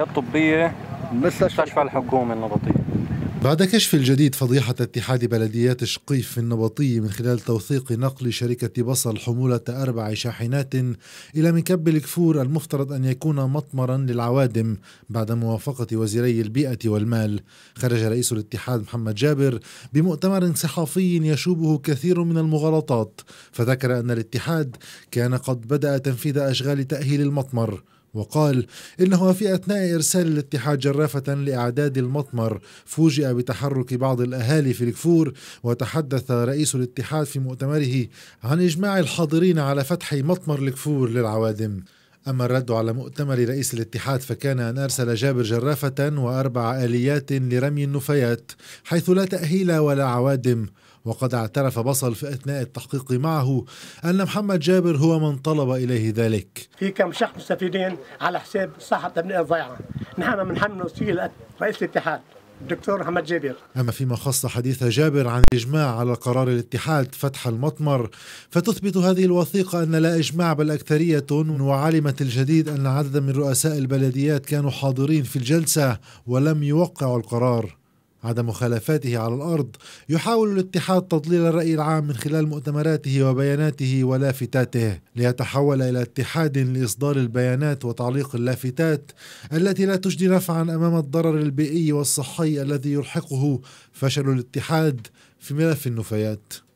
الطبية مستشفى الحكومة النبطية بعد كشف الجديد فضيحة اتحاد بلديات شقيف النبطي من خلال توثيق نقل شركة بصل حمولة أربع شاحنات إلى مكب الكفور المفترض أن يكون مطمرا للعوادم بعد موافقة وزيري البيئة والمال خرج رئيس الاتحاد محمد جابر بمؤتمر صحفي يشوبه كثير من المغالطات فذكر أن الاتحاد كان قد بدأ تنفيذ أشغال تأهيل المطمر وقال إنه في أثناء إرسال الاتحاد جرافة لإعداد المطمر فوجئ بتحرك بعض الأهالي في الكفور وتحدث رئيس الاتحاد في مؤتمره عن إجماع الحاضرين على فتح مطمر الكفور للعوادم أما الرد على مؤتمر رئيس الاتحاد فكان أن أرسل جابر جرافة وأربع آليات لرمي النفايات حيث لا تأهيل ولا عوادم وقد اعترف بصل في أثناء التحقيق معه أن محمد جابر هو من طلب إليه ذلك في كم شخص مستفيدين على حساب صاحب تبنية الضيعة نحن من حمل رئيس الاتحاد دكتور محمد جابر أما فيما خص حديث جابر عن الإجماع على قرار الاتحاد فتح المطمر فتثبت هذه الوثيقة أن لا إجماع بل أكثرية وعلمت الجديد أن عددا من رؤساء البلديات كانوا حاضرين في الجلسة ولم يوقعوا القرار عدم مخالفاته على الارض يحاول الاتحاد تضليل الراي العام من خلال مؤتمراته وبياناته ولافتاته ليتحول الى اتحاد لاصدار البيانات وتعليق اللافتات التي لا تجدي نفعا امام الضرر البيئي والصحي الذي يلحقه فشل الاتحاد في ملف النفايات